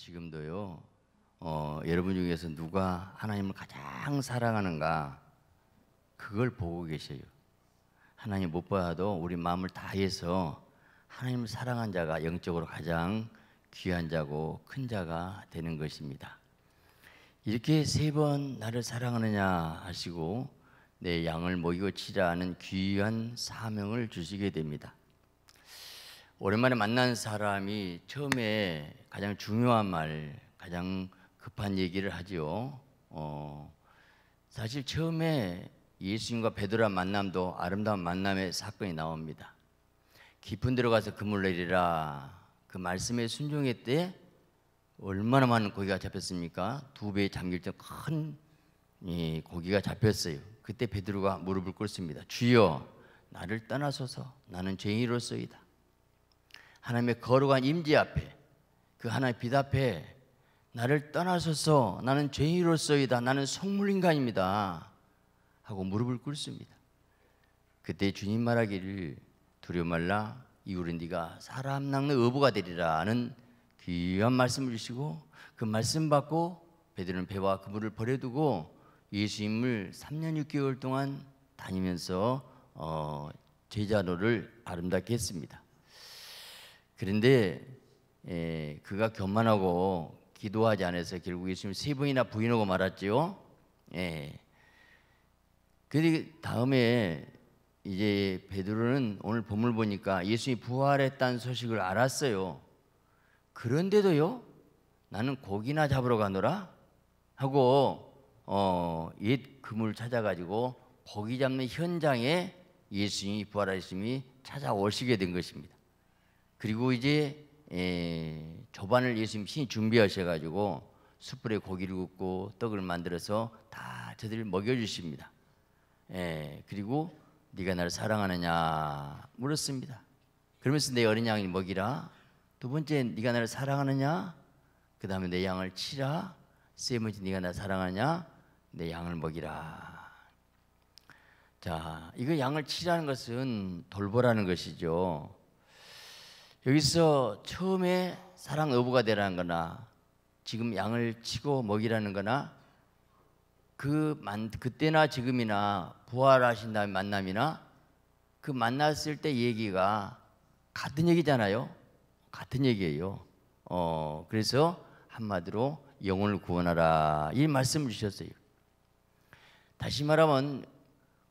지금도요. 어, 여러분 중에서 누가 하나님을 가장 사랑하는가 그걸 보고 계세요. 하나님 못 봐도 우리 마음을 다해서 하나님을 사랑한 자가 영적으로 가장 귀한 자고 큰 자가 되는 것입니다. 이렇게 세 번 나를 사랑하느냐 하시고 내 양을 먹이고 치라 하는 귀한 사명을 주시게 됩니다. 오랜만에 만난 사람이 처음에 가장 중요한 말, 가장 급한 얘기를 하지요. 어, 사실 처음에 예수님과 베드로 만남도 아름다운 만남의 사건이 나옵니다. 깊은 데로 가서 그물 내리라. 그 말씀에 순종했대 얼마나 많은 고기가 잡혔습니까? 두 배에 잠길 정큰 예, 고기가 잡혔어요. 그때 베드로가 무릎을 꿇습니다. 주여, 나를 떠나소서. 나는 죄인으로서이다. 하나님의 거룩한 임재 앞에 그 하나의 빛 앞에 나를 떠나서서 나는 죄인으로서이다 나는 속물인간입니다 하고 무릎을 꿇습니다 그때 주님 말하기를 두려워 말라 이후로 네가 사람 낚는 어부가 되리라 하는 귀한 말씀을 주시고 그 말씀 받고 베드로는 배와 그물을 버려두고 예수님을 3년 6개월 동안 다니면서 어, 제자로를 아름답게 했습니다 그런데 예, 그가 교만하고 기도하지 않아서 결국 예수님 세 번이나 부인하고 말았지요. 예. 그 다음에 이제 베드로는 오늘 본문 보니까 예수님 부활했다는 소식을 알았어요. 그런데도요, 나는 고기나 잡으러 가노라 하고 어, 옛 금을 찾아가지고 고기 잡는 현장에 예수님이 부활하심이 찾아오시게 된 것입니다. 그리고 이제 예, 조반을 예수님이 준비하셔가지고 숯불에 고기를 굽고 떡을 만들어서 다 저들을 먹여주십니다. 예, 그리고 네가 나를 사랑하느냐 물었습니다. 그러면서 내 어린 양을 먹이라. 두 번째 네가 나를 사랑하느냐. 그 다음에 내 양을 치라. 세 번째 네가 나 사랑하냐. 내 양을 먹이라. 자, 이거 양을 치라는 것은 돌보라는 것이죠. 여기서 처음에 사랑 어부가 되라는 거나 지금 양을 치고 먹이라는 거나 그 만, 그때나 지금이나 부활하신 다음 만남이나 그 만났을 때 얘기가 같은 얘기잖아요. 같은 얘기예요. 어, 그래서 한마디로 영혼을 구원하라 이 말씀을 주셨어요. 다시 말하면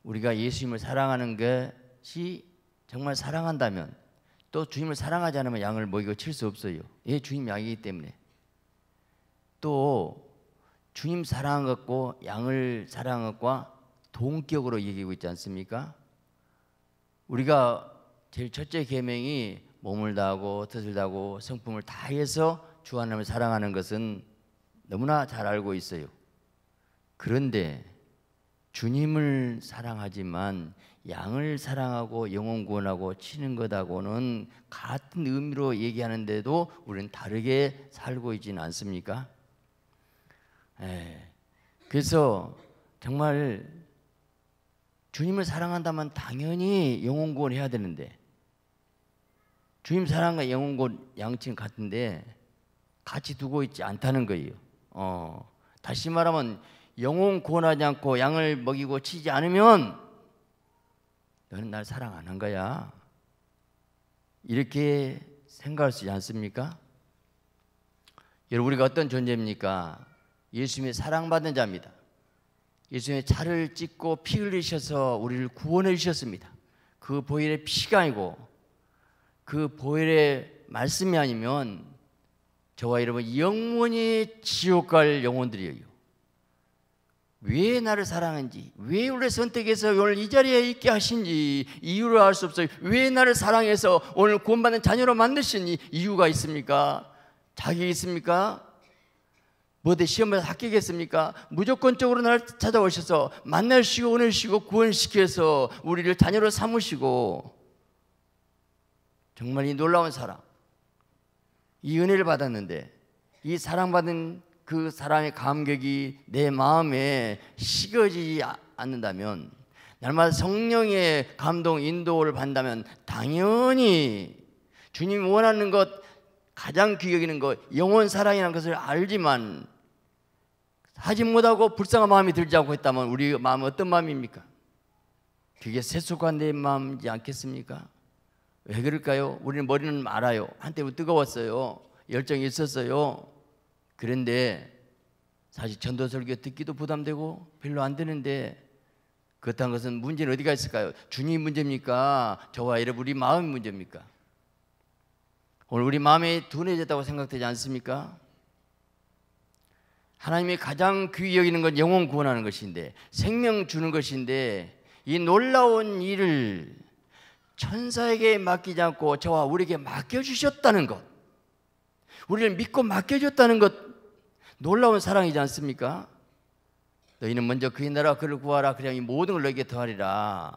우리가 예수님을 사랑하는 것이 정말 사랑한다면 또 주님을 사랑하지 않으면 양을 먹이고 칠 수 없어요. 예, 주님 양이기 때문에. 또 주님 사랑한 것과 양을 사랑한 것과 동격으로 얘기고 있지 않습니까? 우리가 제일 첫째 계명이 몸을 다하고 뜻을 다하고 성품을 다해서 주 하나님을 사랑하는 것은 너무나 잘 알고 있어요. 그런데 주님을 사랑하지만 양을 사랑하고 영혼 구원하고 치는 것하고는 같은 의미로 얘기하는데도 우리는 다르게 살고 있지는 않습니까? 예. 그래서 정말 주님을 사랑한다면 당연히 영혼 구원해야 되는데 주님 사랑과 영혼 구원 양치는 같은데 같이 두고 있지 않다는 거예요. 어. 다시 말하면 영혼 구원하지 않고 양을 먹이고 치지 않으면 너는 날 사랑 하는 거야. 이렇게 생각할 수 있지 않습니까? 여러분 우리가 어떤 존재입니까? 예수님의 사랑받는 자입니다. 예수님의 차를 찢고 피 흘리셔서 우리를 구원해 주셨습니다. 그 보혈의 피가 아니고 그 보혈의 말씀이 아니면 저와 여러분 영원히 지옥 갈 영혼들이에요. 왜 나를 사랑한지, 왜 원래 선택해서 오늘 이 자리에 있게 하신지 이유를 알 수 없어요. 왜 나를 사랑해서 오늘 구원받는 자녀로 만드시 이유가 있습니까? 자격이 있습니까? 뭐대 시험을 합격했습니까? 무조건적으로 나를 찾아오셔서 만나시고 오늘시고 구원시켜서 우리를 자녀로 삼으시고 정말 이 놀라운 사랑, 이 은혜를 받았는데 이 사랑받은 그 사람의 감격이 내 마음에 식어지지 아, 않는다면 날마다 성령의 감동 인도를 받다면 당연히 주님 원하는 것 가장 귀여기는 것 영원 사랑이라는 것을 알지만 하지 못하고 불쌍한 마음이 들지 않고 했다면 우리 마음은 어떤 마음입니까? 그게 세속한 내 마음이지 않겠습니까? 왜 그럴까요? 우리는 머리는 말아요. 한때 는 뜨거웠어요. 열정이 있었어요. 그런데 사실 전도설교 듣기도 부담되고 별로 안 되는데 그렇다는 것은 문제는 어디가 있을까요? 주님 문제입니까? 저와 여러분 우마음 문제입니까? 오늘 우리 마음이 둔해졌다고 생각되지 않습니까? 하나님이 가장 귀히 여기는 건 영혼 구원하는 것인데 생명 주는 것인데 이 놀라운 일을 천사에게 맡기지 않고 저와 우리에게 맡겨주셨다는 것 우리를 믿고 맡겨줬다는 것 놀라운 사랑이지 않습니까? 너희는 먼저 그의 나라 그를 구하라 그리이 모든 걸 너에게 더하리라.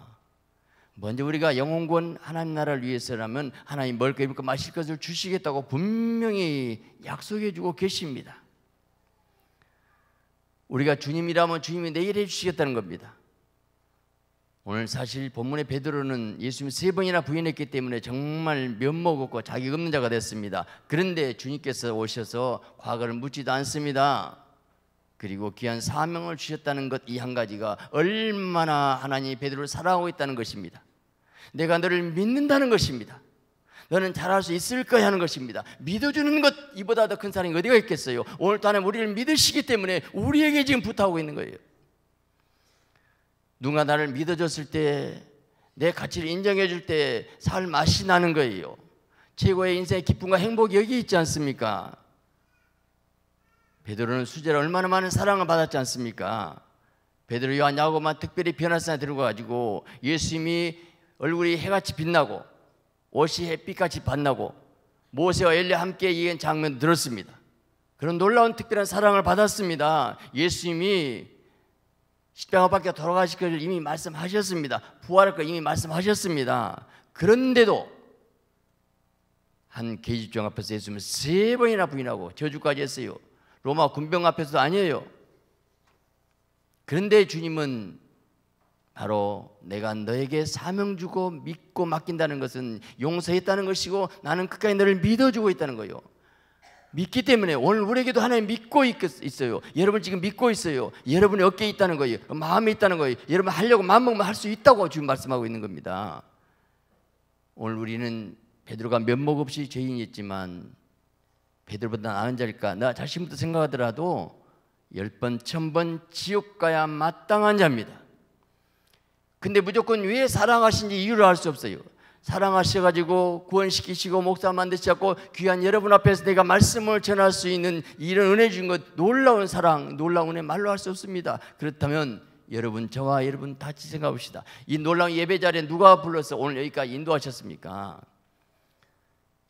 먼저 우리가 영혼권 하나님 나라를 위해서라면 하나님 먹을 그 입을 것 마실 것을 주시겠다고 분명히 약속해 주고 계십니다. 우리가 주님이라면 주님이 내일 해 주시겠다는 겁니다. 오늘 사실 본문의 베드로는 예수님 세 번이나 부인했기 때문에 정말 면목 없고 자기 없는 자가 됐습니다. 그런데 주님께서 오셔서 과거를 묻지도 않습니다. 그리고 귀한 사명을 주셨다는 것 이 한 가지가 얼마나 하나님 이 베드로를 사랑하고 있다는 것입니다. 내가 너를 믿는다는 것입니다. 너는 잘할 수 있을 거야 하는 것입니다. 믿어주는 것 이보다 더 큰 사랑이 어디가 있겠어요? 오늘도 하나님 우리를 믿으시기 때문에 우리에게 지금 부탁하고 있는 거예요. 누가 나를 믿어줬을 때, 내 가치를 인정해줄 때 살 맛이 나는 거예요. 최고의 인생의 기쁨과 행복이 여기 있지 않습니까? 베드로는 수제로 얼마나 많은 사랑을 받았지 않습니까? 베드로 요한 야고만 특별히 변화산에 들어가가지고 예수님이 얼굴이 해같이 빛나고 옷이 햇빛같이 빛나고 모세와 엘리 함께 이 장면 들었습니다. 그런 놀라운 특별한 사랑을 받았습니다. 예수님이 십자가 밖에 돌아가실 것을 이미 말씀하셨습니다. 부활할 것 이미 말씀하셨습니다. 그런데도 한 계집종 앞에서 예수님을 세 번이나 부인하고 저주까지 했어요. 로마 군병 앞에서도 아니에요. 그런데 주님은 바로 내가 너에게 사명 주고 믿고 맡긴다는 것은 용서했다는 것이고 나는 끝까지 너를 믿어주고 있다는 거예요. 믿기 때문에 오늘 우리에게도 하나님 믿고 있어요. 여러분 지금 믿고 있어요. 여러분의 어깨에 있다는 거예요. 마음에 있다는 거예요. 여러분 하려고 마음 먹으면 할 수 있다고 지금 말씀하고 있는 겁니다. 오늘 우리는 베드로가 면목 없이 죄인이었지만 베드로보다 나은 자일까? 나 자신부터 생각하더라도 열 번, 천 번 지옥 가야 마땅한 자입니다. 근데 무조건 왜 사랑하신지 이유를 알 수 없어요. 사랑하셔가지고 구원시키시고 목사 만드시고 귀한 여러분 앞에서 내가 말씀을 전할 수 있는 이런 은혜 주신 것 놀라운 사랑 놀라운 은혜 말로 할 수 없습니다 그렇다면 여러분 저와 여러분 같이 생각합시다 이 놀라운 예배 자리에 누가 불러서 오늘 여기까지 인도하셨습니까?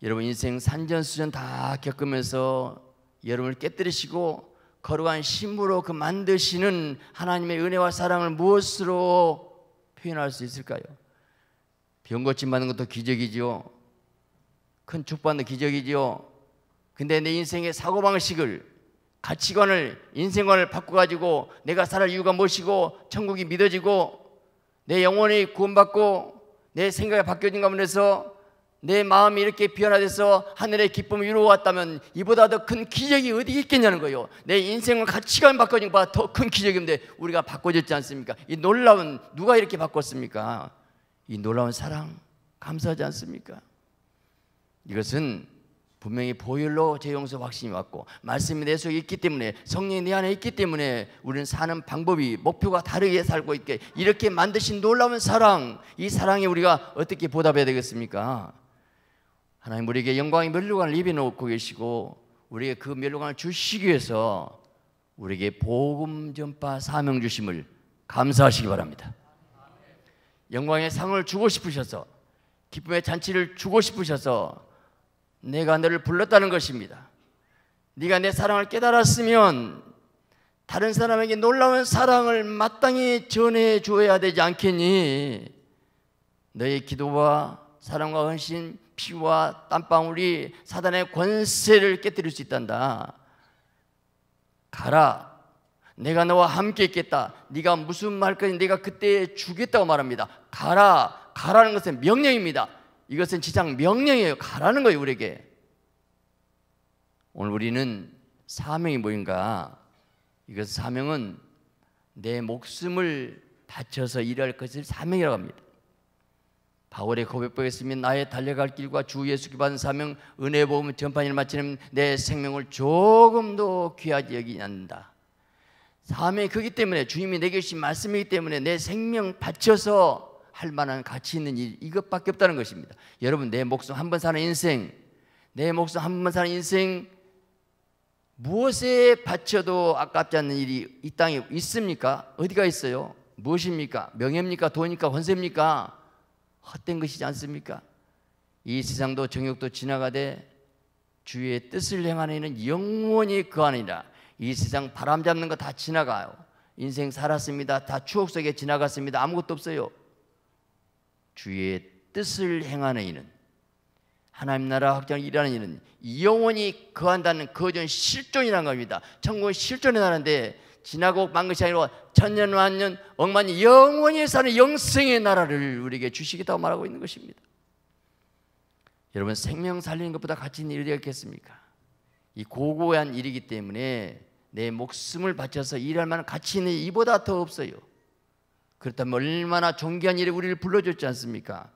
여러분 인생 산전수전 다 겪으면서 여러분을 깨뜨리시고 거룩한 신부로 그 만드시는 하나님의 은혜와 사랑을 무엇으로 표현할 수 있을까요? 병 고침 받는 것도 기적이지요. 큰축 받는 기적이지요. 근데 내 인생의 사고방식을 가치관을 인생관을 바꿔가지고 내가 살할 이유가 무엇이고 천국이 믿어지고 내 영혼이 구원받고 내 생각이 바뀌어진 가운데서 내 마음이 이렇게 변화돼서 하늘의 기쁨을 이루어 왔다면 이보다 더 큰 기적이 어디 있겠냐는 거예요. 내인생을 가치관 바꿔진 것보다 더 큰 기적인데 우리가 바꿔졌지 않습니까? 이 놀라운 누가 이렇게 바꿨습니까? 이 놀라운 사랑 감사하지 않습니까? 이것은 분명히 보혈로 제 용서 확신이 왔고 말씀이 내 속에 있기 때문에 성령이 내 안에 있기 때문에 우리는 사는 방법이 목표가 다르게 살고 있게 이렇게 만드신 놀라운 사랑 이 사랑에 우리가 어떻게 보답해야 되겠습니까? 하나님 우리에게 영광의 멸류관을 입에 놓고 계시고 우리에게 그 멸류관을 주시기 위해서 우리에게 복음 전파 사명 주심을 감사하시기 바랍니다. 영광의 상을 주고 싶으셔서 기쁨의 잔치를 주고 싶으셔서 내가 너를 불렀다는 것입니다. 네가 내 사랑을 깨달았으면 다른 사람에게 놀라운 사랑을 마땅히 전해 줘야 되지 않겠니? 너의 기도와 사랑과 헌신, 피와 땀방울이 사단의 권세를 깨뜨릴 수 있단다. 가라. 내가 너와 함께 있겠다. 네가 무슨 말까지 내가 그때 주겠다고 말합니다. 가라. 가라는 것은 명령입니다. 이것은 지상 명령이에요. 가라는 거예요, 우리에게. 오늘 우리는 사명이 뭐인가? 이것 사명은 내 목숨을 바쳐서 일할 것을 사명이라고 합니다. 바울의 고백부에 있으면 나의 달려갈 길과 주 예수께 받 사명 은혜 보험 전파일 마치는 내 생명을 조금도 귀하지 여기지 않는다. 사삶이 그기 때문에 주님이 내게 주신 말씀이기 때문에 내 생명 바쳐서 할 만한 가치 있는 일 이것밖에 없다는 것입니다. 여러분 내 목숨 한 번 사는 인생 내 목숨 한 번 사는 인생 무엇에 바쳐도 아깝지 않는 일이 이 땅에 있습니까? 어디가 있어요? 무엇입니까? 명예입니까? 돈입니까? 권세입니까? 헛된 것이지 않습니까? 이 세상도 정욕도 지나가되 주의 뜻을 행하는 이는 영원히 그하니라 이 세상 바람 잡는 거 다 지나가요. 인생 살았습니다. 다 추억 속에 지나갔습니다. 아무것도 없어요. 주의 뜻을 행하는 이는 하나님 나라 확장 일하는 이는 영원히 거한다는 거전 실존이라는 겁니다. 천국은 실존이 나는데 지나고 만 것이 아니라 천년 만년 억만이 영원히 사는 영생의 나라를 우리에게 주시겠다고 말하고 있는 것입니다. 여러분 생명 살리는 것보다 가치 있는 일이 있겠습니까? 이 고고한 일이기 때문에 내 목숨을 바쳐서 일할 만한 가치 있는 이보다 더 없어요. 그렇다면 얼마나 존귀한 일에 우리를 불러줬지 않습니까?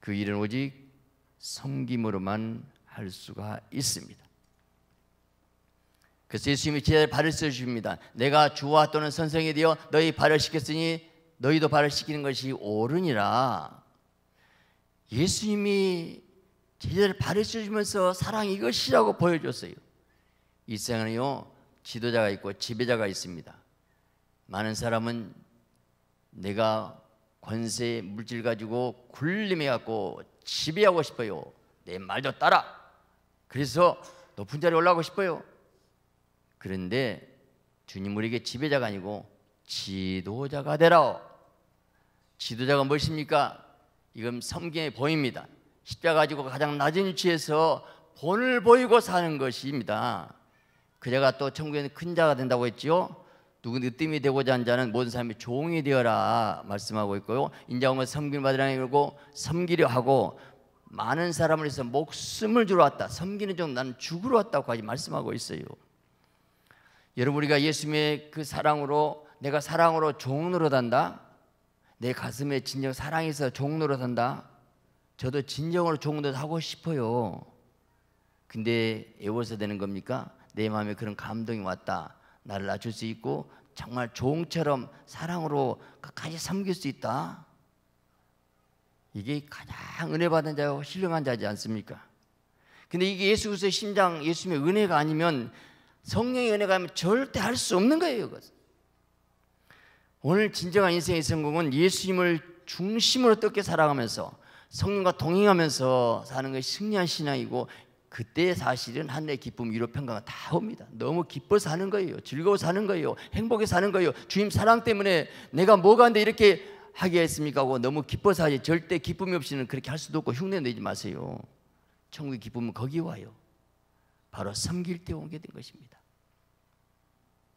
그 일은 오직 섬김으로만 할 수가 있습니다. 그래서 예수님이 제 발을 써주십니다. 내가 주와 또는 선생이 되어 너희 발을 시켰으니 너희도 발을 시키는 것이 옳으니라. 예수님이 제자를 바르쳐 주면서 사랑 이것이라고 보여줬어요. 이세상에요 지도자가 있고 지배자가 있습니다. 많은 사람은 내가 권세 물질 가지고 굴림해 갖고 지배하고 싶어요. 내 말도 따라. 그래서 높은 자리에 올라가고 싶어요. 그런데 주님 우리에게 지배자가 아니고 지도자가 되라. 지도자가 무엇입니까? 이건 성경에 보입니다. 십자가 지고 가장 낮은 위치에서 본을 보이고 사는 것입니다. 그자가 또 천국에는 큰 자가 된다고 했지요. 누군 으뜸이 되고자 한 자는 모든 사람이 종이 되어라 말씀하고 있고요. 인자함을 섬길 받으라는 이고 섬기려 하고 많은 사람을 위해서 목숨을 주러 왔다. 섬기는 종 나는 죽으러 왔다고까지 말씀하고 있어요. 여러분 우리가 예수님의 그 사랑으로 내가 사랑으로 종으로 단다. 내 가슴에 진정 사랑해서 종으로 단다. 저도 진정으로 좋은 듯 하고 싶어요. 근데 애워서 되는 겁니까? 내 마음에 그런 감동이 왔다. 나를 낮출 수 있고 정말 종처럼 사랑으로 끝까지 섬길 수 있다. 이게 가장 은혜 받은 자고 신령한 자지 않습니까? 근데 이게 예수 그리스도의 심장, 예수님의 은혜가 아니면 성령의 은혜가 아니면 절대 할 수 없는 거예요. 그것. 오늘 진정한 인생의 성공은 예수님을 중심으로 어떻게 살아가면서 성령과 동행하면서 사는 것이 승리한 신앙이고 그때 사실은 하늘의 기쁨, 위로, 평강은 다 옵니다. 너무 기뻐 사는 거예요. 즐거워 사는 거예요. 행복해 사는 거예요. 주님 사랑 때문에 내가 뭐가 안데 이렇게 하게 했습니까? 하고 너무 기뻐서 지 절대 기쁨이 없이는 그렇게 할 수도 없고 흉내 내지 마세요. 천국의 기쁨은 거기 와요. 바로 섬길 때 오게 된 것입니다.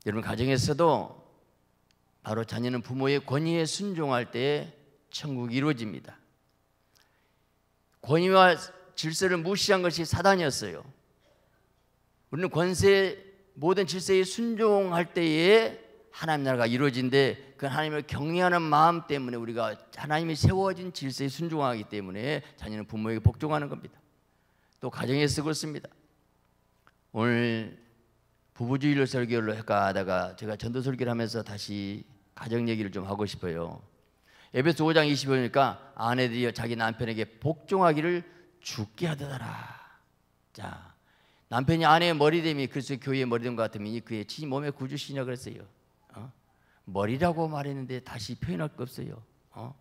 여러분 가정에서도 바로 자녀는 부모의 권위에 순종할 때 천국이 이루어집니다. 권위와 질서를 무시한 것이 사단이었어요. 우리는 권세 모든 질서에 순종할 때에 하나님 나라가 이루어진데 그 하나님을 경외하는 마음 때문에 우리가 하나님이 세워진 질서에 순종하기 때문에 자녀는 부모에게 복종하는 겁니다. 또 가정에서 그렇습니다. 오늘 부부주의를 설교를 해가다가 제가 전도설교를 하면서 다시 가정 얘기를 좀 하고 싶어요. 에베소 5장 25니까 이 아내들이 자기 남편에게 복종하기를 죽게 하더라. 자, 남편이 아내의 머리됨이 그래서 교회의 머리됨 같으니 그의 친 몸의 구주시냐 그랬어요. 어? 머리라고 말했는데 다시 표현할 거 없어요. 어?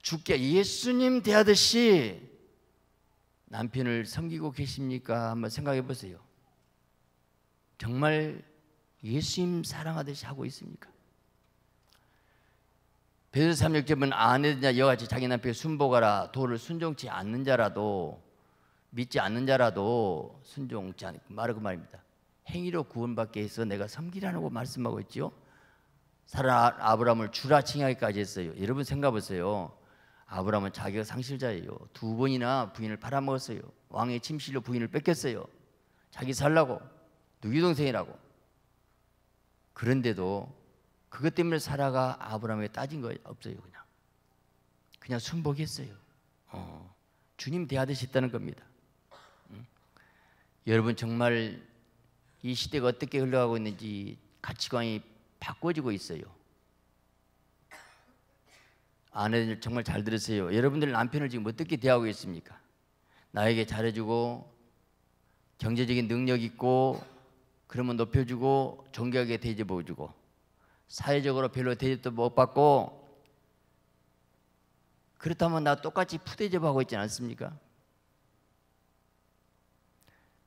죽게 예수님 대하듯이 남편을 섬기고 계십니까? 한번 생각해 보세요. 정말 예수님 사랑하듯이 하고 있습니까? 베드로서 3절은 아내냐 여와 같이 자기 남편에 순복하라 도를 순종치 않는 자라도 믿지 않는 자라도 순종치 않 말을 그 말입니다. 행위로 구원받게 해서 내가 섬기라고 말씀하고 있지요. 사라 아브라함을 주라 칭하기까지 했어요. 여러분 생각 보세요. 아브라함은 자기가 상실자예요. 두 번이나 부인을 팔아먹었어요. 왕의 침실로 부인을 뺏겼어요. 자기 살라고 누기 동생이라고. 그런데도 그것 때문에 사라가 아브라함에 따진 거 없어요 그냥 그냥 순복했어요 어. 주님 대하듯이 했다는 겁니다 응? 여러분 정말 이 시대가 어떻게 흘러가고 있는지 가치관이 바꿔지고 있어요 아내들 정말 잘 들으세요 여러분들 남편을 지금 어떻게 대하고 있습니까 나에게 잘해주고 경제적인 능력 있고 그러면 높여주고 존경하게 대접해주고 사회적으로 별로 대접도 못 받고 그렇다면 나 똑같이 푸대접하고 있지 않습니까?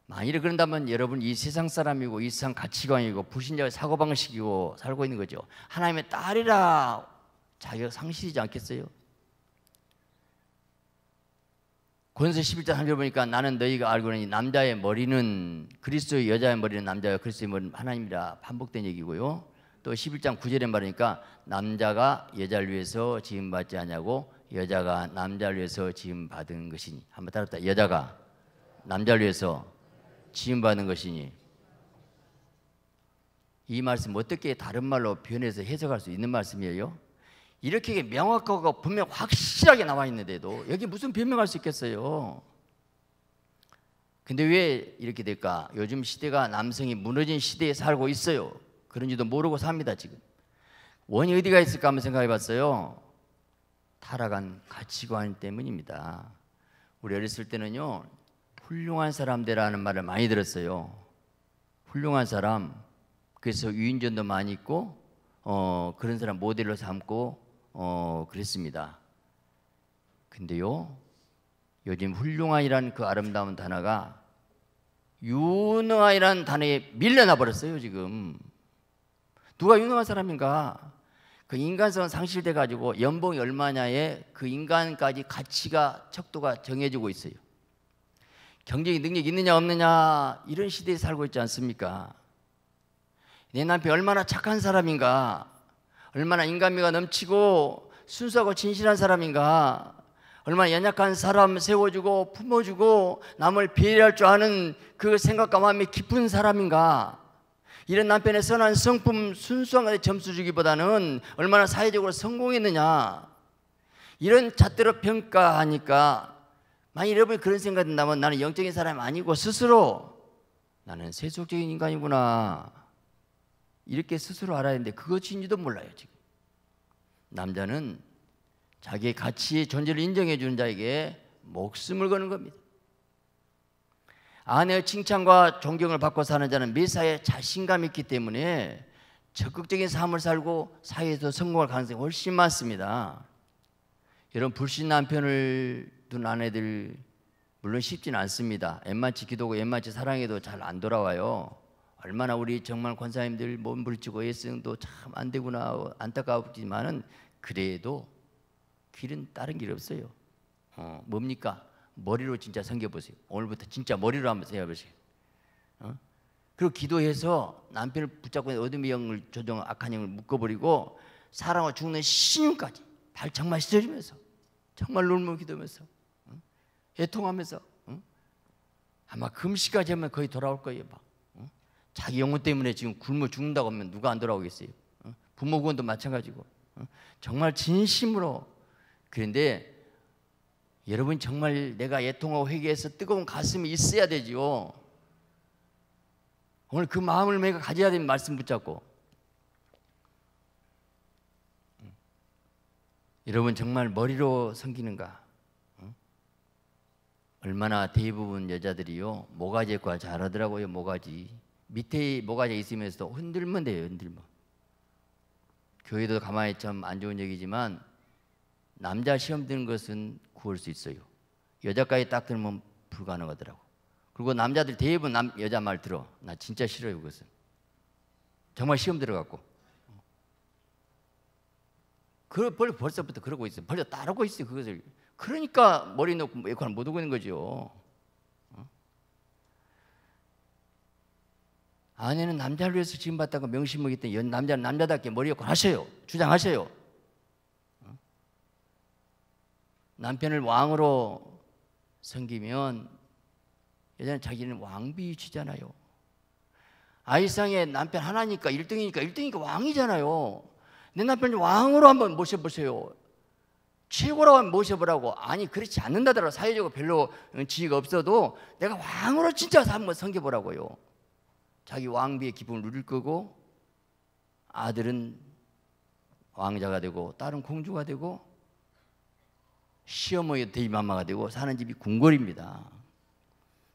만일 그런다면 여러분 이 세상 사람이고 이 세상 가치관이고 불신자의 사고방식이고 살고 있는 거죠. 하나님의 딸이라 자격 상실이지 않겠어요? 권세 11장 3절 보니까 나는 너희가 알고는 남자의 머리는 그리스도의 여자의 머리는 남자여 그리스도의 머리는 하나님이라 반복된 얘기고요. 또 11장 9절에 말하니까 남자가 여자를 위해서 지음 받지 않냐고 여자가 남자를 위해서 지음 받은 것이니 한번 따라합다 여자가 남자를 위해서 지음 받은 것이니 이 말씀 어떻게 다른 말로 변해서 해석할 수 있는 말씀이에요? 이렇게 명확하고 분명 확실하게 나와 있는데도 여기 무슨 변명할 수 있겠어요? 근데 왜 이렇게 될까? 요즘 시대가 남성이 무너진 시대에 살고 있어요. 그런지도 모르고 삽니다, 지금. 원이 어디가 있을까 한번 생각해 봤어요. 타락한 가치관 때문입니다. 우리 어렸을 때는요, 훌륭한 사람들라는 말을 많이 들었어요. 훌륭한 사람, 그래서 유인전도 많이 있고, 어, 그런 사람 모델로 삼고, 어, 그랬습니다. 근데요, 요즘 훌륭한이라는 그 아름다운 단어가 유능한이라는 단어에 밀려나 버렸어요, 지금. 누가 유능한 사람인가? 그인간성 상실돼 가지고 연봉이 얼마냐에 그 인간까지 가치가 척도가 정해지고 있어요. 경쟁이 능력 있느냐 없느냐 이런 시대에 살고 있지 않습니까? 내남편 얼마나 착한 사람인가? 얼마나 인간미가 넘치고 순수하고 진실한 사람인가? 얼마나 연약한 사람 세워주고 품어주고 남을 배려할 줄 아는 그 생각과 마음이 깊은 사람인가? 이런 남편의 선한 성품 순수한 것에 점수 주기보다는 얼마나 사회적으로 성공했느냐 이런 잣대로 평가하니까 만약 여러분이 그런 생각이 든다면 나는 영적인 사람이 아니고 스스로 나는 세속적인 인간이구나 이렇게 스스로 알아야 되는데 그것인지도 몰라요 지금 남자는 자기의 가치의 존재를 인정해 주는 자에게 목숨을 거는 겁니다 아내의 칭찬과 존경을 받고 사는 자는 미사에 자신감이 있기 때문에 적극적인 삶을 살고 사회에서 성공할 가능성이 훨씬 많습니다. 이런 불신 남편을 둔 아내들 물론 쉽진 않습니다. 엠마치 기도고 엠마치 사랑해도 잘 안 돌아와요. 얼마나 우리 정말 권사님들 몸부치고 애쓰도 참 안 되구나 안타깝지만은 그래도 길은 다른 길 없어요. 어, 뭡니까? 머리로 진짜 섬겨보세요. 오늘부터 진짜 머리로 한번 세워보세요. 어? 그리고 기도해서 남편을 붙잡고 어둠의 영을 조정 악한 영을 묶어버리고 사랑과 죽는 신용까지 발창만 씻어주면서 정말 놀며 기도하면서 응? 어? 애통하면서 응? 어? 아마 금시까지 하면 거의 돌아올 거예요. 막. 응? 어? 자기 영혼 때문에 지금 굶어 죽는다고 하면 누가 안 돌아오겠어요. 부모 구원도 마찬가지고 정말 진심으로 그런데 여러분 정말 내가 애통하고 회개해서 뜨거운 가슴이 있어야 되지요. 오늘 그 마음을 내가 가져야 되는 말씀 붙잡고 음. 여러분 정말 머리로 섬기는가? 얼마나 대부분 여자들이요 모가지과 잘하더라고요 모가지 밑에 모가지 있으면서도 흔들면 돼요 흔들면 교회도 가만히 참 안 좋은 얘기지만 남자 시험 드는 것은 구할 수 있어요. 여자까지 딱 들면 불가능하더라고. 그리고 남자들 대부분 남, 여자 말 들어. 나 진짜 싫어요, 그것은. 정말 시험 들어갔고. 그, 벌써부터 그러고 있어요. 벌써 따르고 있어요, 그것을. 그러니까 머리 놓고 뭐 역할을 못 하고 있는 거죠. 어? 아내는 남자를 위해서 지금 받다가 명심하기 때문에 남자는 남자답게 머리 역할 하세요. 주장하세요. 남편을 왕으로 섬기면 여자는 자기는 왕비이시잖아요. 아이상의 남편 하나니까 1등이니까 1등이니까 왕이잖아요. 내 남편을 왕으로 한번 모셔보세요. 최고라고 하면 모셔보라고. 아니 그렇지 않는다더라. 사회적으로 별로 지위가 없어도 내가 왕으로 진짜 한번 섬겨보라고요. 자기 왕비의 기분을 누릴 거고 아들은 왕자가 되고 딸은 공주가 되고 시어머니가 대입마마가 되고 사는 집이 궁궐입니다.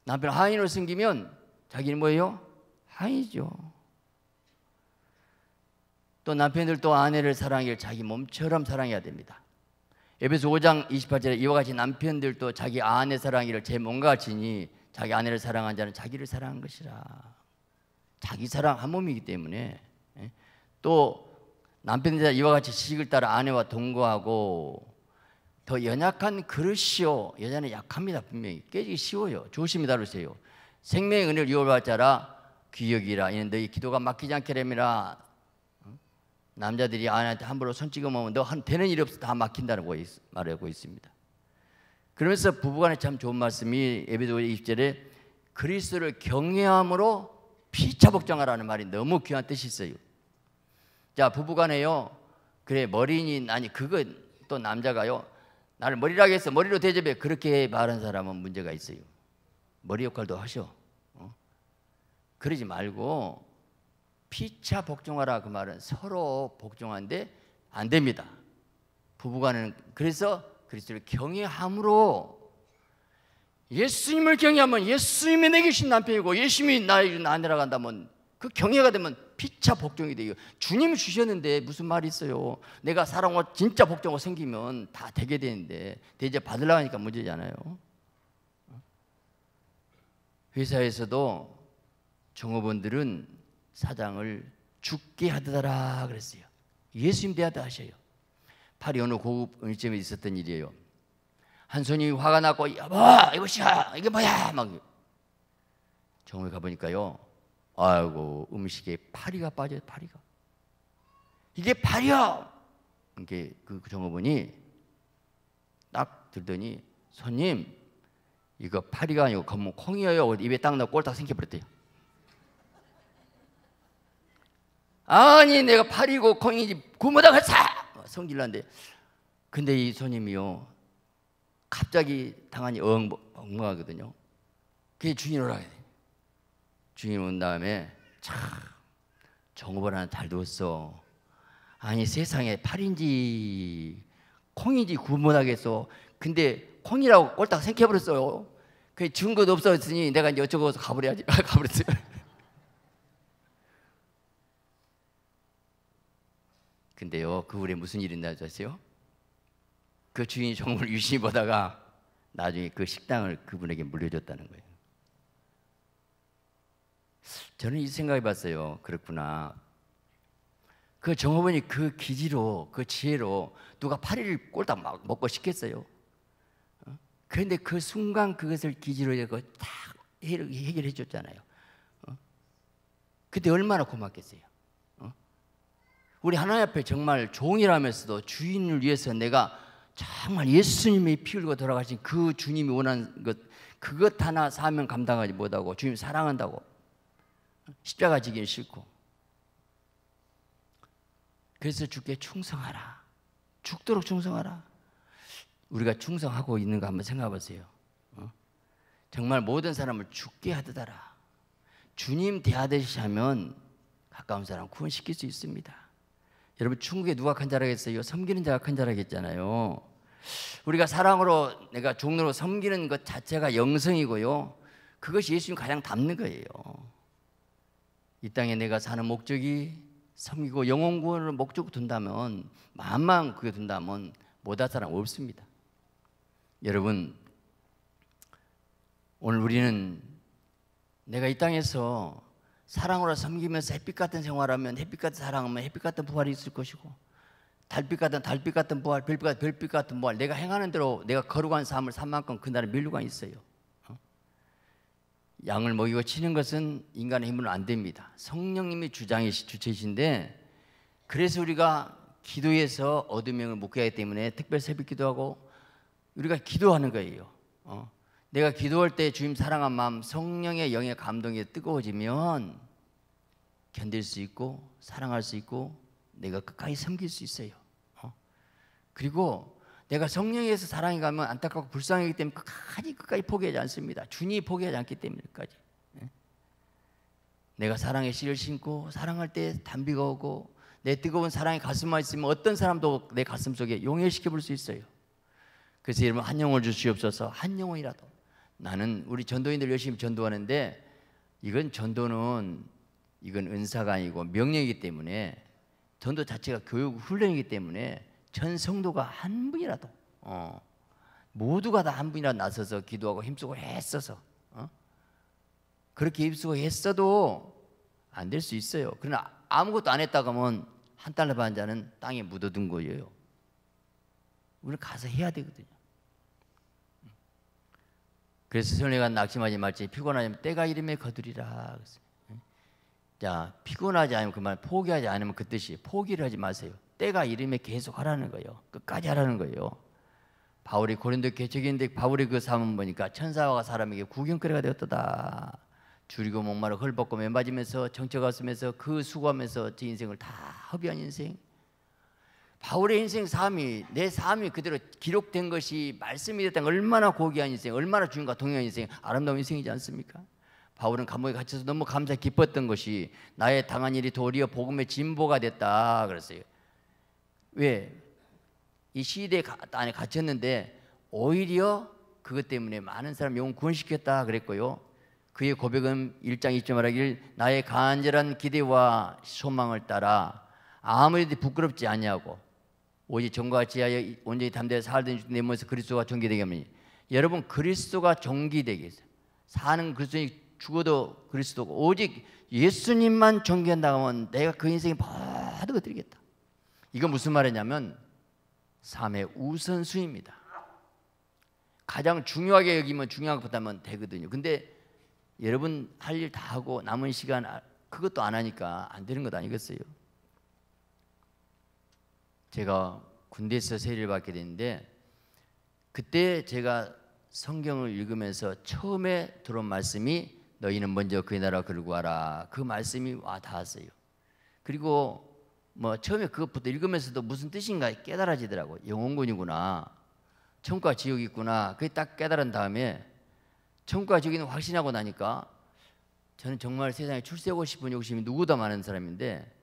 남편 하인으로 기면 자기는 뭐예요? 하인이죠. 또 남편들도 아내를 사랑하 자기 몸처럼 사랑해야 됩니다. 에베소 5장 28절에 이와 같이 남편들도 자기 아내 사랑이를 제 몸과 같이니 자기 아내를 사랑한 자는 자기를 사랑한 것이라. 자기 사랑 한 몸이기 때문에 예. 또남편들 이와 같이 시식을 따라 아내와 동거하고 더 연약한 그릇이요 여자는 약합니다 분명히 깨지기 쉬워요 조심히 다루세요 생명의 은혜를 유월받지 라 귀역이라 이는 너희 기도가 막히지 않게 됨이라 남자들이 아내한테 함부로 손 찍으면 너 되는 일이 없어 다 막힌다는 거 말하고 있습니다 그러면서 부부간에 참 좋은 말씀이 에베소 20절에 그리스도를 경외함으로 피차복종하라는 말이 너무 귀한 뜻이 있어요 자 부부간에요 그래 머리니 아니 그건 또 남자가요 나를 머리라고 해서 머리로 대접해 그렇게 말한 사람은 문제가 있어요. 머리 역할도 하셔. 어? 그러지 말고 피차 복종하라 그 말은 서로 복종한데 안 됩니다. 부부간은 그래서 그리스도를 경외함으로 예수님을 경외하면 예수님이 내게 신 남편이고 예수님이 나에게 아내라고 다면그 경외가 되면 피차 복종이 되요. 주님 주셨는데 무슨 말이 있어요? 내가 사랑과 진짜 복종과 생기면 다 되게 되는데 대제 받으려고 하니까 문제잖아요. 회사에서도 종업원들은 사장을 죽게 하더라 그랬어요. 예수님 대하다 하셔요. 파리 어느 고급 음식점에 있었던 일이에요. 한 손이 화가 나고 여보 이것이야 이게 뭐야 막정원 가보니까요 아이고 음식에 파리가 빠져요 파리가 이게 파리야 이렇게 그 종업원이 딱 들더니 손님 이거 파리가 아니고 검은 콩이에요 입에 딱 넣고 꼴딱 생겨버렸대요 아니 내가 파리고 콩이지 구멍다가 사 성질난데 근데 이 손님이요 갑자기 당하니 엉망하거든요 그게 주인으로 하게 돼 주인 온 다음에 참 정보를 하나 잘 뒀어. 아니 세상에 팔인지 콩인지 구분하겠어. 근데 콩이라고 꼴딱 생각버렸어요그 증거도 없었으니 내가 이제 어쩌고 가버려야지. 가버렸어요. 근데요 그 후에 무슨 일이 나셨어요? 그 주인이 정말 유심히 보다가 나중에 그 식당을 그분에게 물려줬다는 거예요. 저는 이 생각해 봤어요. 그렇구나. 그 정호원이 그 기지로, 그 지혜로 누가 파리를 꼴다막 먹고 싶겠어요? 어? 그런데 그 순간 그것을 기지로 해서 딱 해결해 줬잖아요. 어? 그때 얼마나 고맙겠어요. 어? 우리 하나님 앞에 정말 종이라면서도 주인을 위해서 내가 정말 예수님의피 흘리고 돌아가신 그 주님이 원한 것 그것 하나 사면 감당하지 못하고 주님 사랑한다고 십자가 지기 싫고 그래서 주께 충성하라 죽도록 충성하라 우리가 충성하고 있는가 한번 생각해 보세요 어? 정말 모든 사람을 죽게 하더하라 주님 대하듯이 하면 가까운 사람 구원시킬 수 있습니다 여러분 중국에 누가 큰 자라겠어요? 섬기는 자가 큰 자라겠잖아요 우리가 사랑으로 내가 종로로 섬기는 것 자체가 영성이고요 그것이 예수님 가장 닮는 거예요 이 땅에 내가 사는 목적이 섬기고 영혼 구원을 목적 둔다면 마음만 그게 둔다면 못할 사람 없습니다. 여러분 오늘 우리는 내가 이 땅에서 사랑으로 섬기면서 햇빛 같은 생활하면 햇빛 같은 사랑하면 햇빛 같은 부활이 있을 것이고 달빛 같은 달빛 같은 부활 별빛 같은 별빛 같은 부활 내가 행하는 대로 내가 거룩한 삶을 산 만큼 그날에 밀루가 있어요. 양을 먹이고 치는 것은 인간의 힘으로는 안 됩니다. 성령님이 주장이 주체이신데 그래서 우리가 기도해서 어둠명을 묵게 기 때문에 특별 새벽 기도하고 우리가 기도하는 거예요. 어? 내가 기도할 때 주님 사랑한 마음 성령의 영의 감동에 뜨거워지면 견딜 수 있고 사랑할 수 있고 내가 끝까지 섬길 수 있어요. 어? 그리고 내가 성령에서 사랑이 가면 안타깝고 불쌍하기 때문에 끝까지 그 끝까지 포기하지 않습니다. 주님이 포기하지 않기 때문에까지. 예? 내가 사랑의 씨를 신고 사랑할 때 담비가 오고 내 뜨거운 사랑이 가슴만 있으면 어떤 사람도 내 가슴 속에 용해시켜 볼 수 있어요. 그래서 여러분 한영혼 주시옵소서 한 영혼이라도 나는 우리 전도인들 열심히 전도하는데 이건 전도는 이건 은사가 아니고 명령이기 때문에 전도 자체가 교육 훈련이기 때문에 전 성도가 한 분이라도 어, 모두가 다 한 분이라 나서서 기도하고 힘쓰고 했어서 어? 그렇게 힘쓰고 했어도 안 될 수 있어요. 그러나 아무것도 안 했다 가면 한 달러 반 자는 땅에 묻어둔 거예요. 우리 가서 해야 되거든요. 그래서 설레가 낙심하지 말지 피곤하면 때가 이름에 거두리라. 자 피곤하지 않으면 그만 포기하지 않으면 그 뜻이 포기를 하지 마세요. 때가 이름에 계속 하라는 거예요. 끝까지 하라는 거예요. 바울이 고린도 개척인데 바울이 그삶문 보니까 천사와 사람에게 구경거리가 되었다. 줄이고 목마르 헐벗고 맨바지면서 정처가 쓰면서 그 수고하면서 제 인생을 다 허비한 인생. 바울의 인생 삶이 내 삶이 그대로 기록된 것이 말씀이 됐다 얼마나 고귀한 인생, 얼마나 주님과 동일한 인생, 아름다운 인생이지 않습니까? 바울은 감옥에 갇혀서 너무 감사 기뻤던 것이 나의 당한 일이 도리어 복음의 진보가 됐다 그랬어요. 왜? 이 시대 안에 갇혔는데 오히려 그것 때문에 많은 사람 영혼 구원시켰다 그랬고요. 그의 고백은 1장 2절 말하길 나의 간절한 기대와 소망을 따라 아무리 부끄럽지 아니고 오직 정과 지하여 온전히 담대해 살던 내 몸에서 그리스도가 전기되게 하니 여러분 그리스도가 전기되게 사는 그리스도니 죽어도 그리스도고 오직 예수님만 전기한다면 내가 그 인생이 모두 거드리겠다 이건 무슨 말이냐면 삶의 우선순위입니다. 가장 중요하게 여기면 중요한 것보다면 되거든요. 근데 여러분 할 일 다 하고 남은 시간 아, 그것도 안 하니까 안 되는 것 아니겠어요? 제가 군대에서 세례를 받게 됐는데 그때 제가 성경을 읽으면서 처음에 들어온 말씀이 너희는 먼저 그 나라 그리고 와라 그 말씀이 와 닿았어요. 그리고 뭐 처음에 그것부터 읽으면서도 무슨 뜻인가 깨달아지더라고. 영혼군이구나. 천과 지옥이 있구나. 그게 딱 깨달은 다음에 천과 지옥이 확신하고 나니까 저는 정말 세상에 출세하고 싶은 욕심이 누구다 많은 사람인데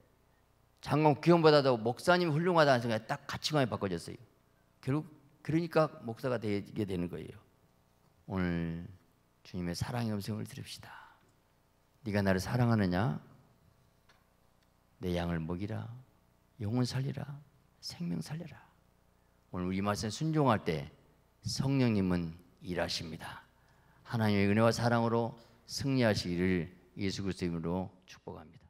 장관 귀원보다도 목사님 이 훌륭하다는 생각이딱 가치관이 바꿔졌어요. 결국 그러니까 목사가 되게 되는 거예요. 오늘 주님의 사랑의 음성을 들읍시다. 네가 나를 사랑하느냐? 내 양을 먹이라 영혼 살리라 생명 살려라 오늘 우리 말씀 순종할 때 성령님은 일하십니다 하나님의 은혜와 사랑으로 승리하시기를 예수 그리스도 이름으로 축복합니다